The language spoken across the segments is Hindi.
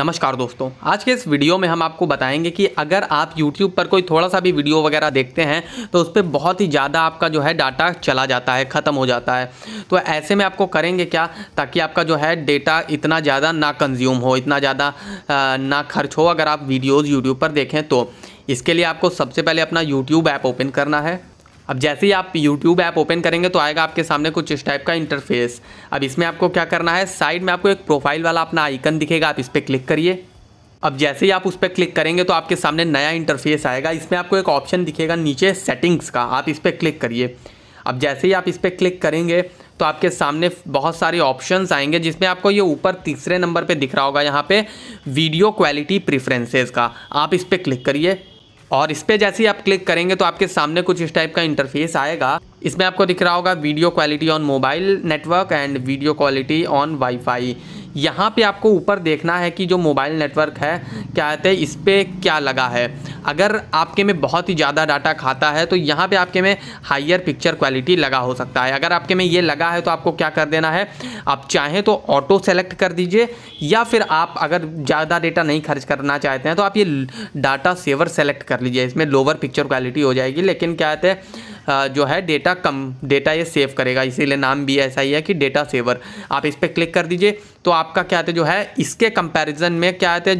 नमस्कार दोस्तों आज के इस वीडियो में हम आपको बताएंगे कि अगर आप YouTube पर कोई थोड़ा सा भी वीडियो वगैरह देखते हैं तो उस पर बहुत ही ज़्यादा आपका जो है डाटा चला जाता है ख़त्म हो जाता है तो ऐसे में आपको करेंगे क्या ताकि आपका जो है डेटा इतना ज़्यादा ना कंज्यूम हो इतना ज़्यादा ना खर्च हो अगर आप वीडियोज़ यूट्यूब पर देखें तो इसके लिए आपको सबसे पहले अपना यूट्यूब ऐप ओपन करना है अब जैसे ही आप यूट्यूब ऐप ओपन करेंगे तो आएगा आपके सामने कुछ इस टाइप का इंटरफेस अब इसमें आपको क्या करना है साइड में आपको एक प्रोफाइल वाला अपना आइकन दिखेगा आप इस पर क्लिक करिए अब जैसे ही आप उस पर क्लिक करेंगे तो आपके सामने नया इंटरफेस आएगा इसमें आपको एक ऑप्शन दिखेगा नीचे सेटिंग्स का आप इस पर क्लिक करिए अब जैसे ही आप इस पर क्लिक करेंगे तो आपके सामने बहुत सारे ऑप्शंस आएंगे जिसमें आपको ये ऊपर तीसरे नंबर पे दिख रहा होगा यहाँ पे वीडियो क्वालिटी प्रेफरेंसेस का आप इस पर क्लिक करिए और इस पर जैसे ही आप क्लिक करेंगे तो आपके सामने कुछ इस टाइप का इंटरफेस आएगा इसमें आपको दिख रहा होगा video quality on mobile network and video quality on wifi यहाँ पे आपको ऊपर देखना है कि जो मोबाइल नेटवर्क है क्या कहते हैं इस पर क्या लगा है अगर आपके में बहुत ही ज़्यादा डाटा खाता है तो यहाँ पर आपके में हाइयर पिक्चर क्वालिटी लगा हो सकता है अगर आपके में ये लगा है तो आपको क्या कर देना है आप चाहें तो ऑटो सेलेक्ट कर दीजिए या फिर आप अगर ज़्यादा डाटा नहीं खर्च करना चाहते हैं तो आप ये डाटा सेवर सेलेक्ट कर लीजिए इसमें लोअर पिक्चर क्वालिटी हो जाएगी लेकिन क्या कहते हैं जो है डेटा कम डेटा ये सेव करेगा इसीलिए नाम भी ऐसा ही है कि डेटा सेवर आप इस पर क्लिक कर दीजिए तो आपका क्या है जो है इसके कंपैरिजन में क्या आते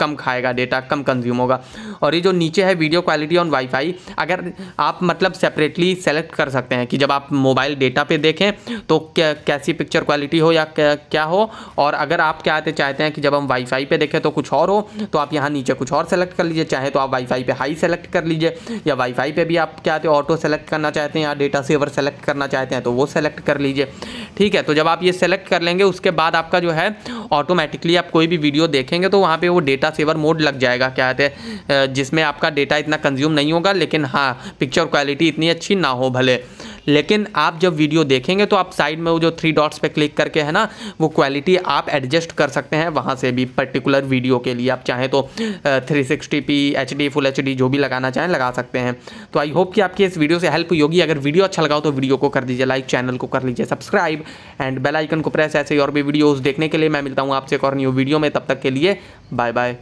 कम खाएगा डेटा कम कंज्यूम होगा और ये जो नीचे है वीडियो क्वालिटी ऑन वाईफाई अगर आप मतलब सेपरेटली सेलेक्ट कर सकते हैं कि जब आप मोबाइल डेटा पे देखें तो क्या कैसी पिक्चर क्वालिटी हो या क्या, क्या हो और अगर आप क्या आते चाहते हैं कि जब हम वाईफाई पे देखें तो कुछ और हो तो आप यहाँ नीचे कुछ और सेलेक्ट कर लीजिए चाहे तो आप वाईफाई पे हाई सेलेक्ट कर लीजिए या वाईफाई पे भी आप क्या आते ऑटो सेलेक्ट सेलेक्ट करना चाहते हैं या डेटा सेवर सेलेक्ट करना चाहते हैं तो वो सेलेक्ट कर लीजिए ठीक है तो जब आप ये सेलेक्ट कर लेंगे उसके बाद आपका जो है ऑटोमेटिकली आप कोई भी वीडियो देखेंगे तो वहाँ पर वो डेटा सेवर मोड लग जाएगा क्या कहते हैं जिसमें आपका डेटा इतना कंज्यूम नहीं होगा लेकिन हाँ पिक्चर क्वालिटी इतनी अच्छी ना हो भले लेकिन आप जब वीडियो देखेंगे तो आप साइड में वो जो थ्री डॉट्स पे क्लिक करके है ना वो क्वालिटी आप एडजस्ट कर सकते हैं वहाँ से भी पर्टिकुलर वीडियो के लिए आप चाहें तो three sixty P H D full H D जो भी लगाना चाहें लगा सकते हैं तो आई होप कि आपकी इस वीडियो से हेल्प हुई होगी अगर वीडियो अच्छा लगाओ तो वीडियो को कर दीजिए लाइक चैनल को कर लीजिए सब्सक्राइब एंड बेलाइकन को प्रेस ऐसे और भी वीडियोज़ देखने के लिए मैं मिलता हूँ आपसे एक और न्यू वीडियो में तब तक के लिए बाय बाय